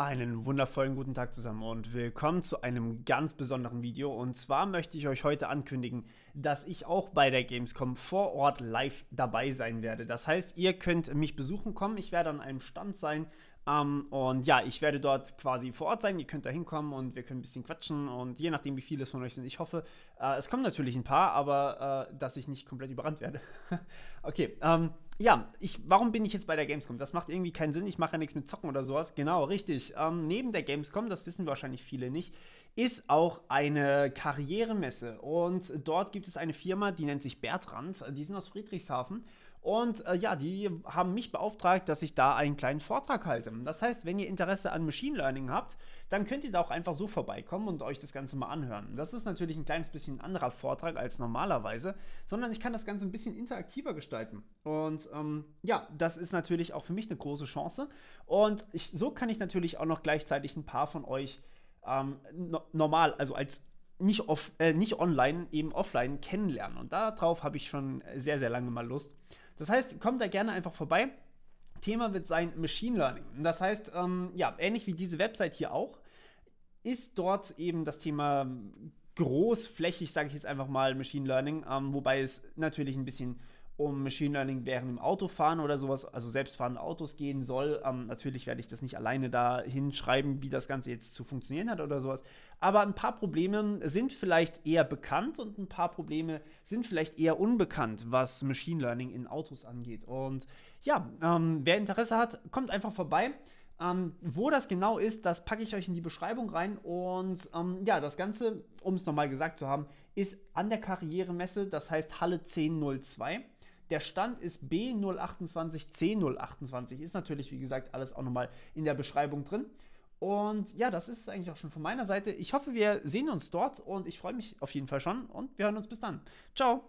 Einen wundervollen guten Tag zusammen und willkommen zu einem ganz besonderen Video. Und zwar möchte ich euch heute ankündigen, dass ich auch bei der Gamescom vor Ort live dabei sein werde. Das heißt, ihr könnt mich besuchen kommen. Ich werde an einem Stand sein. Ähm, und ja, ich werde dort quasi vor Ort sein. Ihr könnt da hinkommen und wir können ein bisschen quatschen. Und je nachdem, wie viele es von euch sind, ich hoffe, äh, es kommen natürlich ein paar, aber äh, dass ich nicht komplett überrannt werde. okay, ähm, ja, ich, warum bin ich jetzt bei der Gamescom? Das macht irgendwie keinen Sinn, ich mache ja nichts mit Zocken oder sowas. Genau, richtig. Ähm, neben der Gamescom, das wissen wahrscheinlich viele nicht, ist auch eine Karrieremesse. Und dort gibt es eine Firma, die nennt sich Bertrand. Die sind aus Friedrichshafen. Und äh, ja, die haben mich beauftragt, dass ich da einen kleinen Vortrag halte. Das heißt, wenn ihr Interesse an Machine Learning habt, dann könnt ihr da auch einfach so vorbeikommen und euch das Ganze mal anhören. Das ist natürlich ein kleines bisschen anderer Vortrag als normalerweise, sondern ich kann das Ganze ein bisschen interaktiver gestalten. Und ähm, ja, das ist natürlich auch für mich eine große Chance. Und ich, so kann ich natürlich auch noch gleichzeitig ein paar von euch ähm, no normal, also als nicht, off, äh, nicht online, eben offline kennenlernen. Und darauf habe ich schon sehr, sehr lange mal Lust. Das heißt, kommt da gerne einfach vorbei. Thema wird sein Machine Learning. Das heißt, ähm, ja, ähnlich wie diese Website hier auch, ist dort eben das Thema großflächig, sage ich jetzt einfach mal, Machine Learning, ähm, wobei es natürlich ein bisschen um Machine Learning während dem Autofahren oder sowas, also selbstfahrende Autos gehen soll. Ähm, natürlich werde ich das nicht alleine da hinschreiben, wie das Ganze jetzt zu funktionieren hat oder sowas. Aber ein paar Probleme sind vielleicht eher bekannt und ein paar Probleme sind vielleicht eher unbekannt, was Machine Learning in Autos angeht. Und ja, ähm, wer Interesse hat, kommt einfach vorbei. Ähm, wo das genau ist, das packe ich euch in die Beschreibung rein. Und ähm, ja, das Ganze, um es nochmal gesagt zu haben, ist an der Karrieremesse, das heißt Halle 1002. Der Stand ist B028 C028. Ist natürlich, wie gesagt, alles auch nochmal in der Beschreibung drin. Und ja, das ist es eigentlich auch schon von meiner Seite. Ich hoffe, wir sehen uns dort und ich freue mich auf jeden Fall schon und wir hören uns bis dann. Ciao!